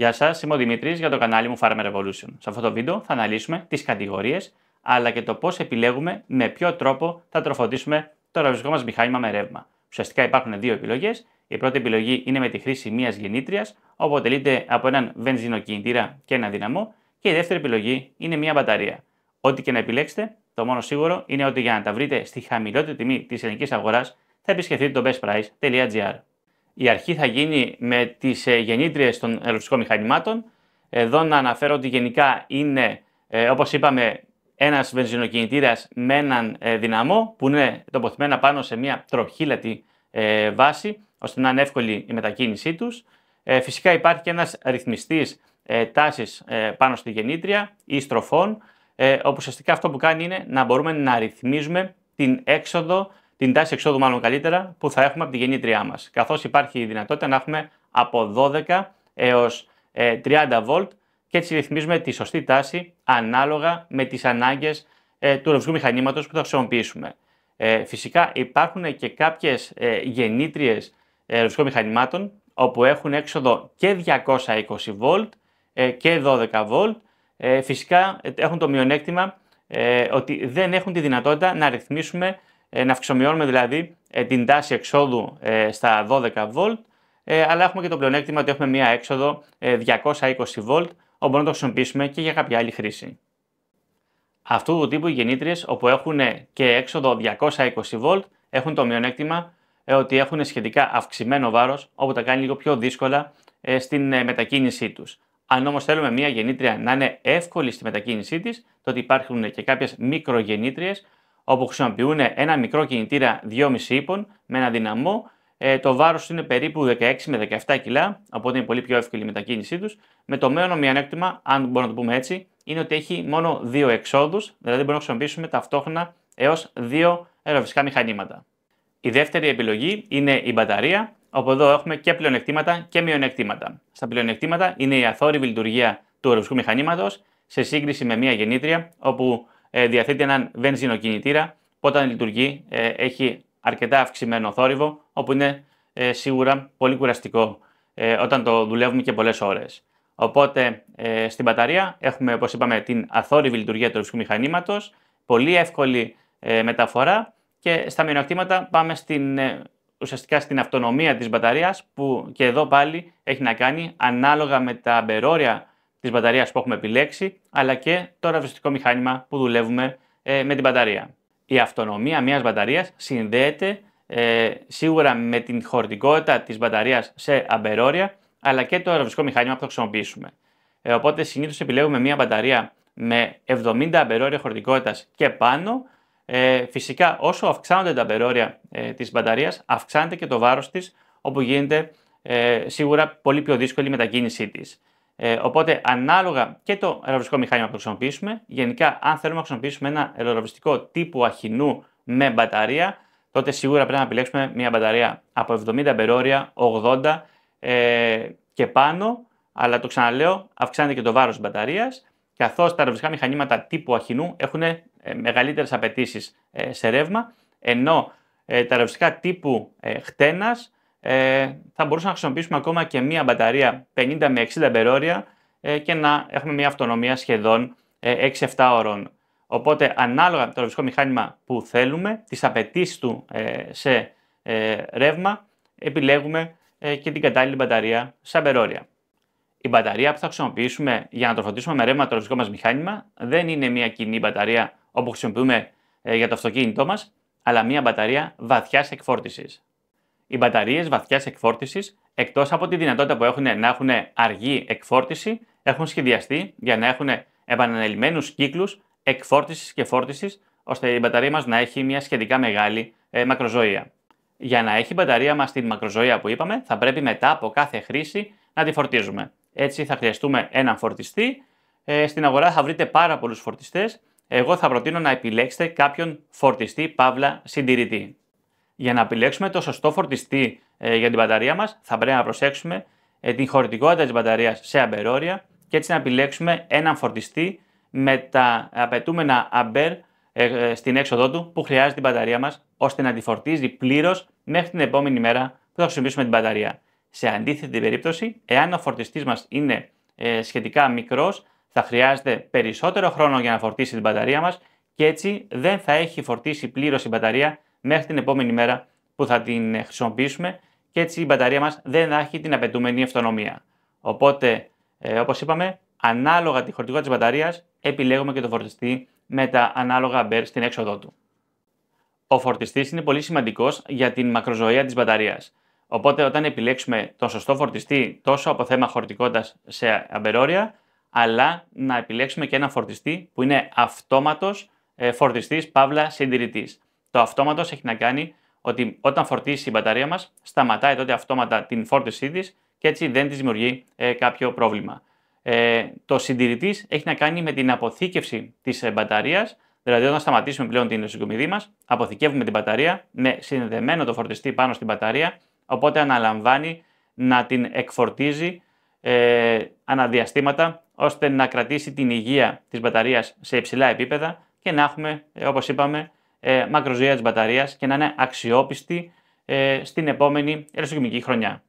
Γεια σας, είμαι ο Δημήτρης για το κανάλι μου Farmer Revolution. Σε αυτό το βίντεο θα αναλύσουμε τις κατηγορίες αλλά και το πώς επιλέγουμε με ποιο τρόπο θα τροφοδοτήσουμε το ραβιστικό μας μηχάνημα με ρεύμα. Ουσιαστικά υπάρχουν δύο επιλογές. Η πρώτη επιλογή είναι με τη χρήση μιας γεννήτριας, όπου αποτελείται από έναν βενζινοκινητήρα και ένα δυναμό, και η δεύτερη επιλογή είναι μια μπαταρία. Ό,τι και να επιλέξετε, το μόνο σίγουρο είναι ότι για να τα βρείτε στη χαμηλότερη τιμή της ελληνικής αγοράς θα επισκεφτείτε το bestprice.gr η αρχή θα γίνει με τις ε, γεννήτριες των ελευθερικών μηχανημάτων. Εδώ να αναφέρω ότι γενικά είναι, ε, όπως είπαμε, ένας βενζινοκινητήρας με έναν ε, δυναμό που είναι τοποθετημένα πάνω σε μια τροχύλατη βάση, ώστε να είναι εύκολη η μετακίνησή τους. Φυσικά υπάρχει και ένας ρυθμιστής τάση πάνω στη γεννήτρια ή στροφών, όπου ουσιαστικά αυτό που κάνει είναι να μπορούμε να ρυθμίζουμε την έξοδο την τάση εξόδου μάλλον καλύτερα που θα έχουμε από τη γεννήτριά μας. Καθώς υπάρχει η δυνατότητα να έχουμε από 12 έως 30 ε, βολτ και έτσι ρυθμίζουμε τη σωστή τάση ανάλογα με τις ανάγκες ε, του ρευστού μηχανήματος που θα χρησιμοποιήσουμε. Ε, φυσικά υπάρχουν και κάποιες γεννήτριες ρευστικών μηχανημάτων όπου έχουν έξοδο και 220 βολτ και 12 βολτ. Φυσικά έχουν το μειονέκτημα ότι δεν έχουν τη δυνατότητα να ρυθμίσουμε ε, να αυξομειώνουμε δηλαδή ε, την τάση εξόδου ε, στα 12 v αλλά έχουμε και το πλεονέκτημα ότι έχουμε μία έξοδο 220 220V όπου μπορούμε να το χρησιμοποιήσουμε και για κάποια άλλη χρήση. Αυτού του τύπου οι γεννήτριες, όπου έχουν και έξοδο 220 220V, έχουν το μειονέκτημα ότι έχουν σχετικά αυξημένο βάρος, όπου τα κάνει λίγο πιο δύσκολα στην μετακίνησή τους. Αν όμως θέλουμε μια γεννήτρια να είναι εύκολη στη μετακίνησή της, τότε υπάρχουν και κάποιες μικρογεννήτριες, όπου χρησιμοποιούν ένα μικρό κινητήρα 2,5 ύπων με ένα δυναμό. Ε, το βάρος είναι περίπου 16 με 17 κιλά, οπότε είναι πολύ πιο εύκολη η μετακίνησή τους. Με το μέωνο μειονέκτημα, αν μπορούμε να το πούμε έτσι, είναι ότι έχει μόνο δύο εξόδους, δηλαδή μπορούμε να χρησιμοποιήσουμε ταυτόχρονα έως δύο αεροφυσικά μηχανήματα. Η δεύτερη επιλογή είναι η μπαταρία, όπου εδώ έχουμε και πλεονεκτήματα και μειονεκτήματα. Στα πλεονεκτήματα είναι η αθόρυβη λειτουργία του αεροφυσικού μηχανήματος σε σύγκριση με μια γεννήτρια, όπου ε, διαθέτει έναν βενζινοκινητήρα που όταν λειτουργεί ε, έχει αρκετά αυξημένο θόρυβο, όπου είναι ε, σίγουρα πολύ κουραστικό όταν το δουλεύουμε και πολλές ώρες. Οπότε στην μπαταρία έχουμε, όπως είπαμε, την αθόρυβη λειτουργία του μηχανήματο, μηχανήματος, πολύ εύκολη μεταφορά και στα μειονεκτήματα πάμε στην, ουσιαστικά στην αυτονομία της μπαταρίας που και εδώ πάλι έχει να κάνει ανάλογα με τα μπερόρια της μπαταρίας που έχουμε επιλέξει, αλλά και το ραβδιστικό μηχάνημα που δουλεύουμε ε, με την μπαταρία. Η αυτονομία μιας μπαταρίας συνδέεται ε, σίγουρα με την χωρητικότητα της μπαταρίας σε αμπερόρια, αλλά και το ρευστικό μηχάνημα που θα χρησιμοποιήσουμε. Ε, οπότε συνήθως επιλέγουμε μια μπαταρία με 70 αμπερόρια χωρητικότητας και πάνω. φυσικά, όσο αυξάνονται τα αμπερόρια ε, της μπαταρίας, αυξάνεται και το βάρος της, όπου γίνεται σίγουρα πολύ πιο δύσκολη η μετακίνησή της. Ε, οπότε, ανάλογα και το αεροβριστικό μηχάνημα που χρησιμοποιήσουμε, γενικά, αν θέλουμε να χρησιμοποιήσουμε ένα αεροβριστικό τύπου αχινού με μπαταρία, τότε σίγουρα πρέπει να επιλέξουμε μια μπαταρία από 70 αμπερόρια, 80 ε, και πάνω. Αλλά το ξαναλέω, αυξάνεται και το βάρος της μπαταρίας, καθώς τα αεροβριστικά μηχανήματα τύπου αχινού έχουν ε, μεγαλύτερες απαιτήσεις ε, σε ρεύμα, ενώ ε, τα αεροβριστικά τύπου χτένας ε, θα μπορούσαμε να χρησιμοποιήσουμε ακόμα και μία μπαταρία 50 με 60 μπερόρια ε, και να έχουμε μία αυτονομία σχεδόν 6-7 ε, ώρων. Οπότε, ανάλογα με το ρευστικό μηχάνημα που θέλουμε, τις απαιτήσεις του ε, σε ρεύμα, επιλέγουμε και την κατάλληλη μπαταρία σαν μπερόρια. Η μπαταρία που θα χρησιμοποιήσουμε για να τροφοδοτήσουμε με ρεύμα το ρευστικό μας μηχάνημα δεν είναι μία κοινή μπαταρία όπου χρησιμοποιούμε για το αυτοκίνητό μας, αλλά μία μπαταρία βαθιάς εκφόρτισης οι μπαταρίες βαθιάς εκφόρτηση, εκτός από τη δυνατότητα που έχουν να έχουν αργή εκφόρτιση, έχουν σχεδιαστεί για να έχουν επανανελειμμένους κύκλους εκφόρτηση και φόρτισης, ώστε η μπαταρία μας να έχει μια σχετικά μεγάλη ε, μακροζωία. Για να έχει η μπαταρία μας την μακροζωία που είπαμε, θα πρέπει μετά από κάθε χρήση να τη φορτίζουμε. Έτσι θα χρειαστούμε έναν φορτιστή. Ε, στην αγορά θα βρείτε πάρα πολλούς φορτιστές. Εγώ θα προτείνω να επιλέξετε κάποιον φορτιστή παύλα συντηρητή για να επιλέξουμε το σωστό φορτιστή ε, για την μπαταρία μας θα πρέπει να προσέξουμε ε, την χωρητικότητα της μπαταρίας σε αμπερόρια και έτσι να επιλέξουμε έναν φορτιστή με τα απαιτούμενα αμπέρ ε, ε στην έξοδό του που χρειάζεται την μπαταρία μας, ώστε να τη φορτίζει πλήρως μέχρι την επόμενη μέρα που θα χρησιμοποιήσουμε την μπαταρία. Σε αντίθετη περίπτωση, εάν ο φορτιστής μας είναι ε, σχετικά μικρός, θα χρειάζεται περισσότερο χρόνο για να φορτίσει την μπαταρία μας και έτσι δεν θα έχει φορτίσει πλήρως η μπαταρία μέχρι την επόμενη μέρα που θα την χρησιμοποιήσουμε και έτσι η μπαταρία μας δεν θα έχει την απαιτούμενη αυτονομία. Οπότε, ε, όπως είπαμε, ανάλογα τη χωρητικότητα της μπαταρίας επιλέγουμε και το φορτιστή με τα ανάλογα αμπέρ στην έξοδό του. Ο φορτιστής είναι πολύ σημαντικός για την μακροζωία της μπαταρίας. Οπότε όταν επιλέξουμε τον σωστό φορτιστή τόσο από θέμα χωρητικότητας σε αμπερόρια, αλλά να επιλέξουμε και ένα φορτιστή που είναι αυτόματος ε, φορτιστής παύλα συντηρητής. Το αυτόματος έχει να κάνει ότι όταν φορτίσει η μπαταρία μας, σταματάει τότε αυτόματα την φόρτισή της και έτσι δεν της δημιουργεί ε, κάποιο πρόβλημα. Ε, το συντηρητής έχει να κάνει με την αποθήκευση της ε, μπαταρίας, δηλαδή όταν σταματήσουμε πλέον την συγκομιδή μας, αποθηκεύουμε την μπαταρία με συνδεμένο το φορτιστή πάνω στην μπαταρία, οπότε αναλαμβάνει να την εκφορτίζει ε, αναδιαστήματα ώστε να κρατήσει την υγεία της μπαταρίας σε υψηλά επίπεδα και να έχουμε, ε, όπως είπαμε, ε, μακροζωία της μπαταρίας και να είναι αξιόπιστη ε, στην επόμενη αεροσκοπική χρονιά.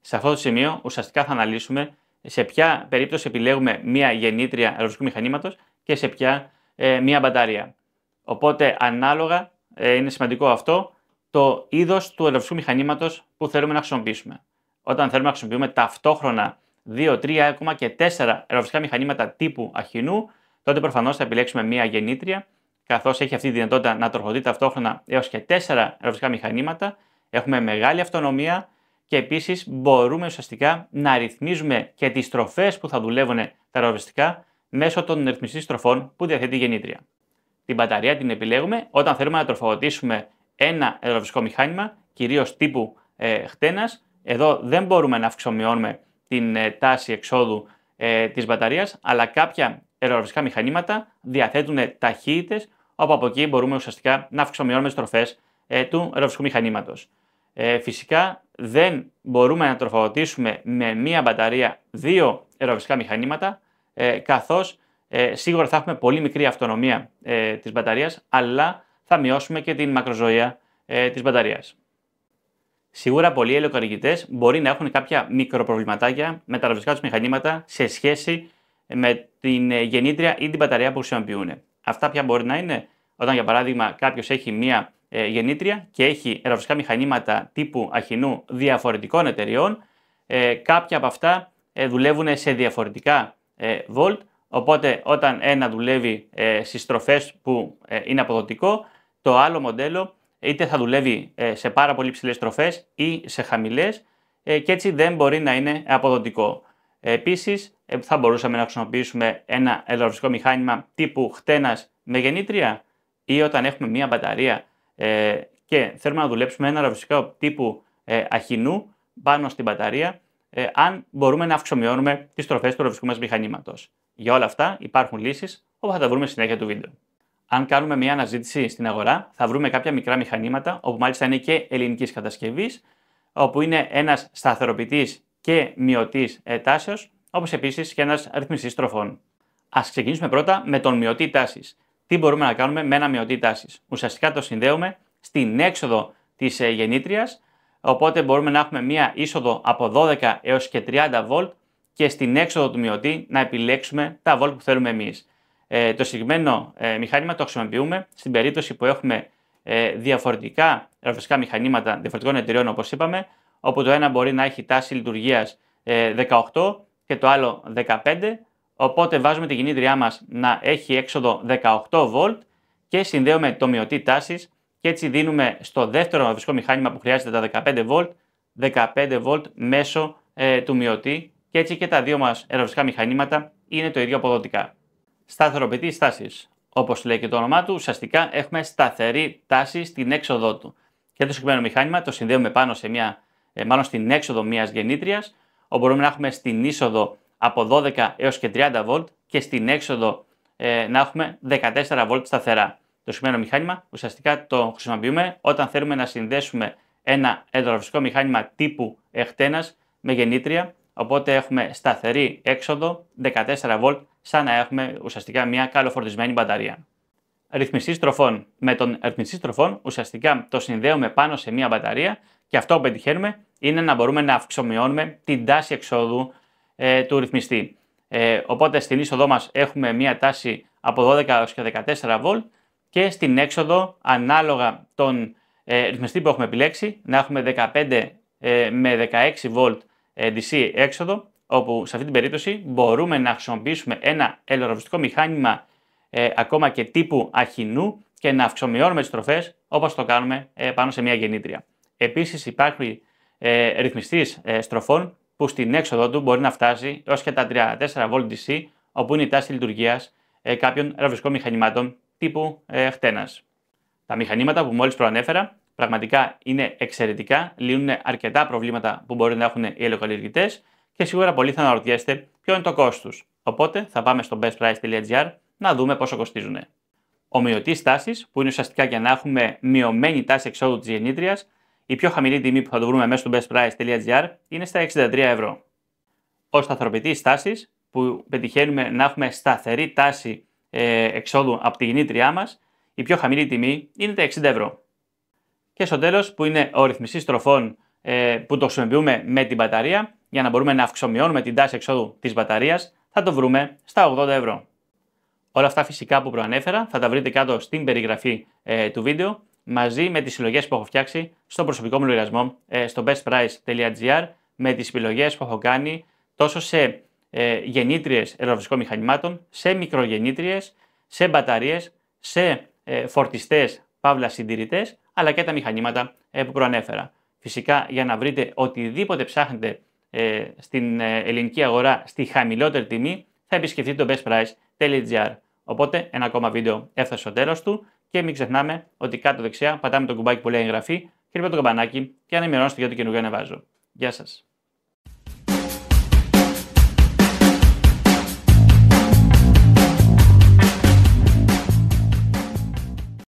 Σε αυτό το σημείο, ουσιαστικά θα αναλύσουμε σε ποια περίπτωση επιλέγουμε μία γεννήτρια αεροσκοπικού μηχανήματος και σε ποια ε, μία μπαταρία. Οπότε, ανάλογα, ε, είναι σημαντικό αυτό το είδος του αεροσκοπικού μηχανήματος που θέλουμε να χρησιμοποιήσουμε. Όταν θέλουμε να χρησιμοποιούμε ταυτόχρονα 2, 3, ακόμα και 4 αεροφυσικά μηχανήματα τύπου αχινού, τότε προφανώς θα επιλέξουμε μία γεννήτρια καθώς έχει αυτή τη δυνατότητα να τροφοδοτεί ταυτόχρονα έως και τέσσερα αεροβιωτικά μηχανήματα, έχουμε μεγάλη αυτονομία και επίσης μπορούμε ουσιαστικά να ρυθμίζουμε και τις τροφές που θα δουλεύουν τα αεροβιωτικά μέσω των ρυθμιστής τροφών που διαθέτει η γεννήτρια. Την μπαταρία την επιλέγουμε όταν θέλουμε να τροφοδοτήσουμε ένα αεροβιωτικό μηχάνημα, κυρίως τύπου ε, χτένας. Εδώ δεν μπορούμε να αυξομειώνουμε την ε, τάση εξόδου ε, της μπαταρίας, αλλά κάποια αεροβιωτικά μηχανήματα διαθέτουν ταχύτητες όπου από εκεί μπορούμε ουσιαστικά να αυξομειώνουμε τις τροφές ε, του ρευστικού μηχανήματος. Ε, φυσικά δεν μπορούμε να τροφοδοτήσουμε με μία μπαταρία δύο ρευστικά μηχανήματα, ε, καθώς ε, σίγουρα θα έχουμε πολύ μικρή αυτονομία ε, της μπαταρίας, αλλά θα μειώσουμε και την μακροζωία ε, της μπαταρίας. Σίγουρα πολλοί ελαιοκαρικητές μπορεί να έχουν κάποια μικροπροβληματάκια με τα ρευστικά τους μηχανήματα σε σχέση με την ε, γεννήτρια ή την μπαταρία που χρησιμοποιούν. Αυτά πια μπορεί να είναι όταν, για παράδειγμα, κάποιος έχει μία ε, γεννήτρια και έχει αεροφυσικά μηχανήματα τύπου αχινού διαφορετικών εταιριών. Ε, κάποια από αυτά ε, δουλεύουν σε διαφορετικά ε, volt, οπότε όταν ένα δουλεύει ε, στροφές που ε, είναι αποδοτικό, το άλλο μοντέλο είτε θα δουλεύει σε πάρα πολύ ψηλές στροφές ή σε χαμηλές και έτσι δεν μπορεί να είναι αποδοτικό. Επίσης, ε, θα μπορούσαμε να χρησιμοποιήσουμε ένα ελαφρυστικό μηχάνημα τύπου χτένας με γεννήτρια ή όταν έχουμε μία μπαταρία ε, και θέλουμε να δουλέψουμε ένα ελαφρυστικό τύπου ε, αχινού πάνω στην μπαταρία, ε, αν μπορούμε να αυξομειώνουμε τις τροφές του ελαφρυστικού μας μηχανήματος. Για όλα αυτά υπάρχουν λύσεις όπου θα τα βρούμε στη συνέχεια του βίντεο. Αν κάνουμε μια αναζήτηση στην αγορά, θα βρούμε κάποια μικρά μηχανήματα, όπου μάλιστα είναι και ελληνικής κατασκευής, όπου είναι ένας σταθεροποιητής και μειωτής ε, τάσεως, όπως επίσης και ένας ρυθμιστής τροφών. Ας ξεκινήσουμε πρώτα με τον μειωτή τάσης. Τι μπορούμε να κάνουμε με ένα μειωτή τάσης. Ουσιαστικά το συνδέουμε στην έξοδο της ε, γεννήτριας, οπότε μπορούμε να έχουμε μία είσοδο από 12 έως και 30 Volt και στην έξοδο του μειωτή να επιλέξουμε τα βολτ που θέλουμε εμείς. Ε, το συγκεκριμένο ε, μηχάνημα το χρησιμοποιούμε στην περίπτωση που έχουμε ε, διαφορετικά ραδιοφυσικά μηχανήματα διαφορετικών εταιριών, όπως είπαμε, όπου το ένα μπορεί να έχει τάση λειτουργίας 18 ε, και το άλλο 15, οπότε βάζουμε την κινήτριά μας να έχει έξοδο 18V και συνδέουμε το μειωτή τάση και έτσι δίνουμε στο δεύτερο αναβρισκό μηχάνημα που χρειάζεται τα 15V, 15V μέσω ε, του μειωτή και έτσι και τα δύο μας αεροβρισκά μηχανήματα είναι το ίδιο αποδοτικά. Σταθεροποιητή τάσης. όπως λέει και το όνομά του, ουσιαστικά έχουμε σταθερή τάση στην έξοδό του. Και το συγκεκριμένο μηχάνημα το συνδέουμε πάνω σε μια, ε, μάλλον στην έξοδο μιας γεννήτριας μπορούμε να έχουμε στην είσοδο από 12 έως και 30 βολτ και στην έξοδο ε, να έχουμε 14 V σταθερά. Το σημερινό μηχάνημα ουσιαστικά το χρησιμοποιούμε όταν θέλουμε να συνδέσουμε ένα ελευθερωτικό μηχάνημα τύπου εκτένας με γεννήτρια, οπότε έχουμε σταθερή έξοδο 14 V σαν να έχουμε ουσιαστικά μια καλοφορτισμένη μπαταρία. Ρυθμιστή στροφών. Με τον ρυθμιστή στροφών ουσιαστικά το συνδέουμε πάνω σε μια μπαταρία και αυτό που πετυχαίνουμε είναι να μπορούμε να αυξομειώνουμε την τάση εξόδου ε, του ρυθμιστή. Ε, οπότε στην είσοδό μας έχουμε μια τάση από 12 έως και 14 βολτ και στην έξοδο ανάλογα τον ε, ρυθμιστή που έχουμε επιλέξει να έχουμε 15 ε, με 16 βολτ DC έξοδο όπου σε αυτή την περίπτωση μπορούμε να χρησιμοποιήσουμε ένα ελωραβιστικό μηχάνημα ακόμα και τύπου αχινού και να αυξομειώνουμε τις τροφές όπως το κάνουμε πάνω σε μια γεννήτρια. Επίσης υπάρχει ε, ρυθμιστής ε, στροφών που στην έξοδο του μπορεί να φτάσει έως και τα 34 V DC, όπου είναι η τάση λειτουργίας ε, κάποιων ραβιστικών μηχανημάτων τύπου ε, χτένας. Τα μηχανήματα που μόλις προανέφερα πραγματικά είναι εξαιρετικά, λύνουν αρκετά προβλήματα που μπορεί να έχουν οι ελαιοκαλλιεργητές και σίγουρα πολλοί θα αναρωτιέστε ποιο είναι το κόστος Οπότε θα πάμε στο bestprice.gr να δούμε πόσο κοστίζουν. Ομοιωτή τάσης, που είναι ουσιαστικά για να έχουμε μειωμένη τάση εξόδου της γεννήτριας η πιο χαμηλή τιμή που θα το βρούμε μέσα στο bestprice.gr είναι στα 63 ευρώ. Ο σταθεροποιητή τάση που πετυχαίνουμε να έχουμε σταθερή τάση ε, εξόδου από τη γεννήτριά μας, η πιο χαμηλή τιμή είναι τα 60 ευρώ. Και στο τέλος, που είναι ο ρυθμιστής τροφών ε, που το χρησιμοποιούμε με την μπαταρία, για να μπορούμε να αυξομειώνουμε την τάση εξόδου της μπαταρίας, θα το βρούμε στα 80 ευρώ. Όλα αυτά φυσικά που προανέφερα θα τα βρείτε κάτω στην περιγραφή ε, του βίντεο μαζί με τις συλλογές που έχω φτιάξει στον προσωπικό μου λογαριασμό ε, στο bestprice.gr με τις επιλογές που έχω κάνει τόσο σε ε, γεννήτριες μηχανημάτων, σε μικρογεννήτριες, σε μπαταρίες, σε ε, φορτιστές, παύλα συντηρητές, αλλά και τα μηχανήματα ε, που προανέφερα. Φυσικά για να βρείτε οτιδήποτε ψάχνετε ε, στην ελληνική αγορά στη χαμηλότερη τιμή θα επισκεφτείτε το bestprice.gr. Οπότε ένα ακόμα βίντεο έφτασε στο τέλος του. Και μην ξεχνάμε ότι κάτω δεξιά πατάμε το κουμπάκι που λέει εγγραφή, χτυπάμε το καμπανάκι και ανημερώνεστε για το καινούργιο ανεβάζω. Γεια σας.